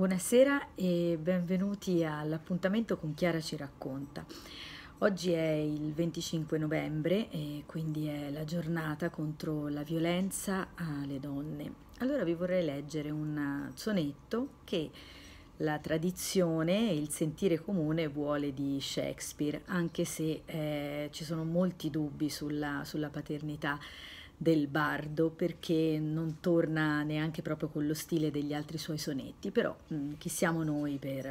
Buonasera e benvenuti all'appuntamento con Chiara ci racconta. Oggi è il 25 novembre e quindi è la giornata contro la violenza alle donne. Allora vi vorrei leggere un sonetto che la tradizione e il sentire comune vuole di Shakespeare, anche se eh, ci sono molti dubbi sulla, sulla paternità del bardo perché non torna neanche proprio con lo stile degli altri suoi sonetti, però mh, mm, chi siamo noi per,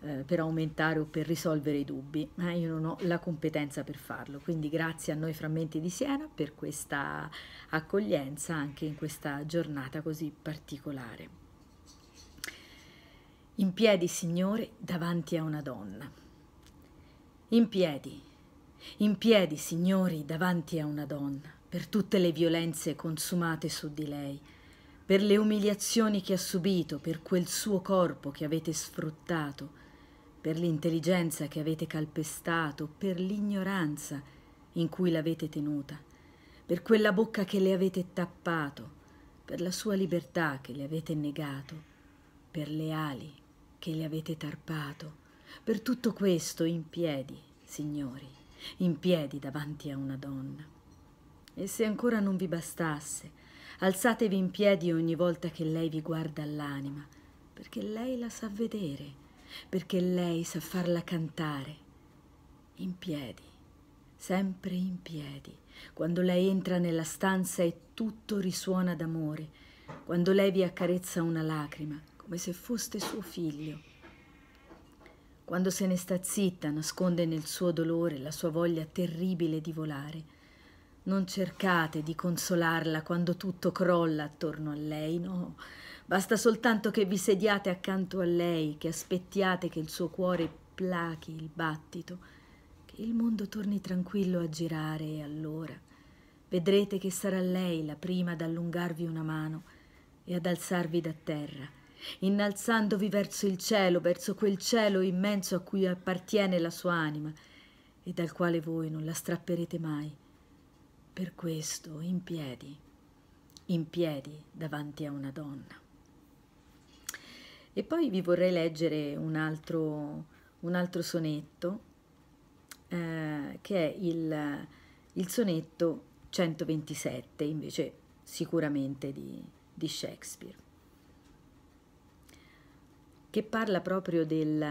eh, per, aumentare o per risolvere i dubbi? Eh, io non ho la competenza per farlo, quindi grazie a noi Frammenti di Siena per questa accoglienza anche in questa giornata così particolare. In piedi, Signore, davanti a una donna. In piedi, in piedi, Signori, davanti a una donna per tutte le violenze consumate su di lei, per le umiliazioni che ha subito, per quel suo corpo che avete sfruttato, per l'intelligenza che avete calpestato, per l'ignoranza in cui l'avete tenuta, per quella bocca che le avete tappato, per la sua libertà che le avete negato, per le ali che le avete tarpato, per tutto questo in piedi, signori, in piedi davanti a una donna. E se ancora non vi bastasse, alzatevi in piedi ogni volta che lei vi guarda all'anima, perché lei la sa vedere, perché lei sa farla cantare. In piedi, sempre in piedi, quando lei entra nella stanza e tutto risuona d'amore, quando lei vi accarezza una lacrima, come se foste suo figlio. Quando se ne sta zitta, nasconde nel suo dolore la sua voglia terribile di volare non cercate di consolarla quando tutto crolla attorno a lei, no. Basta soltanto che vi sediate accanto a lei, che aspettiate che il suo cuore plachi il battito, che il mondo torni tranquillo a girare e allora vedrete che sarà lei la prima ad allungarvi una mano e ad alzarvi da terra, innalzandovi verso il cielo, verso quel cielo immenso a cui appartiene la sua anima e dal quale voi non la strapperete mai per questo in piedi, in piedi davanti a una donna. E poi vi vorrei leggere un altro, un altro sonetto, eh, che è il, il, sonetto 127, invece sicuramente di, di Shakespeare che parla proprio del,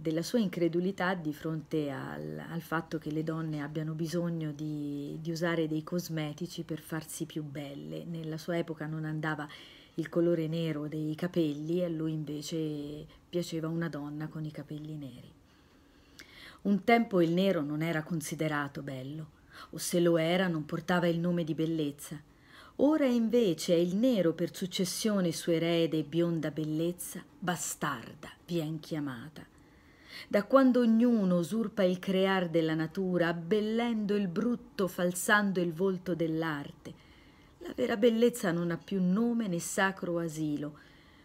della sua incredulità di fronte al, al, fatto che le donne abbiano bisogno di, di, usare dei cosmetici per farsi più belle. Nella sua epoca non andava il colore nero dei capelli e a lui invece piaceva una donna con i capelli neri. Un tempo il nero non era considerato bello, o se lo era non portava il nome di bellezza. Ora invece è il nero per successione suo erede e bionda bellezza, bastarda vien chiamata. Da quando ognuno usurpa il crear della natura, abbellendo il brutto, falsando il volto dell'arte, la vera bellezza non ha più nome né sacro asilo,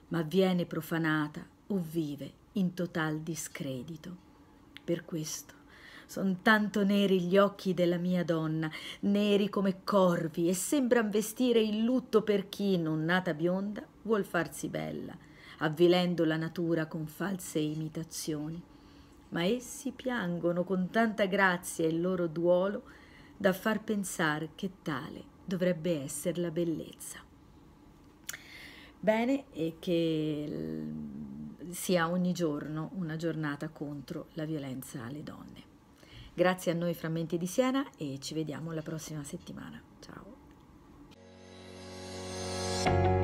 ma viene profanata o vive in total discredito. Per questo sono tanto neri gli occhi della mia donna, neri come corvi, e sembran vestire il lutto per chi, non nata bionda, vuol farsi bella, avvilendo la natura con false imitazioni. Ma essi piangono con tanta grazia il loro duolo da far pensare che tale dovrebbe essere la bellezza bene e che mm, sia ogni giorno una giornata contro la violenza alle donne. Grazie a noi Frammenti di Siena e ci vediamo la prossima settimana. Ciao.